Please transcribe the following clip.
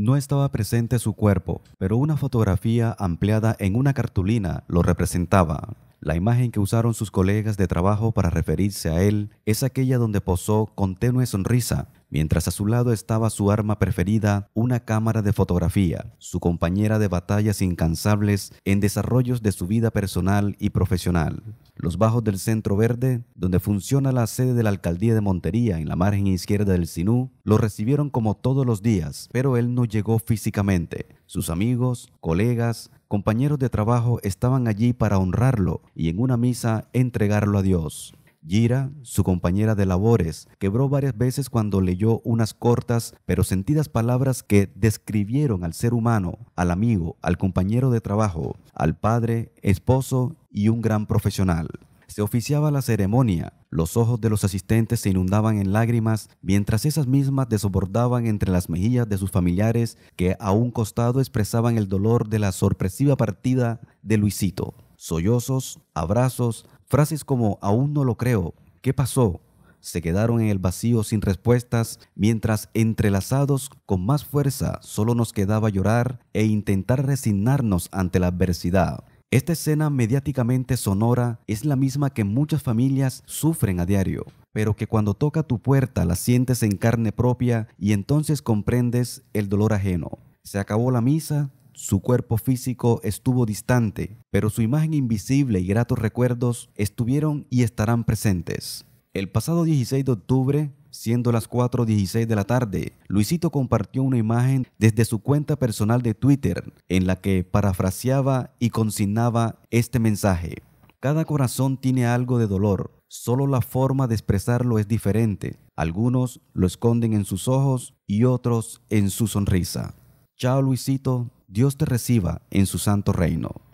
No estaba presente su cuerpo, pero una fotografía ampliada en una cartulina lo representaba. La imagen que usaron sus colegas de trabajo para referirse a él es aquella donde posó con tenue sonrisa, mientras a su lado estaba su arma preferida, una cámara de fotografía, su compañera de batallas incansables en desarrollos de su vida personal y profesional los bajos del Centro Verde, donde funciona la sede de la alcaldía de Montería en la margen izquierda del Sinú, lo recibieron como todos los días, pero él no llegó físicamente. Sus amigos, colegas, compañeros de trabajo estaban allí para honrarlo y en una misa entregarlo a Dios. Gira, su compañera de labores, quebró varias veces cuando leyó unas cortas pero sentidas palabras que describieron al ser humano, al amigo, al compañero de trabajo, al padre, esposo y un gran profesional. Se oficiaba la ceremonia, los ojos de los asistentes se inundaban en lágrimas mientras esas mismas desbordaban entre las mejillas de sus familiares que a un costado expresaban el dolor de la sorpresiva partida de Luisito. Sollozos, abrazos, frases como aún no lo creo, ¿qué pasó? se quedaron en el vacío sin respuestas, mientras entrelazados con más fuerza solo nos quedaba llorar e intentar resignarnos ante la adversidad. Esta escena mediáticamente sonora es la misma que muchas familias sufren a diario, pero que cuando toca tu puerta la sientes en carne propia y entonces comprendes el dolor ajeno. Se acabó la misa, su cuerpo físico estuvo distante, pero su imagen invisible y gratos recuerdos estuvieron y estarán presentes. El pasado 16 de octubre, Siendo las 4.16 de la tarde, Luisito compartió una imagen desde su cuenta personal de Twitter en la que parafraseaba y consignaba este mensaje. Cada corazón tiene algo de dolor, solo la forma de expresarlo es diferente. Algunos lo esconden en sus ojos y otros en su sonrisa. Chao Luisito, Dios te reciba en su santo reino.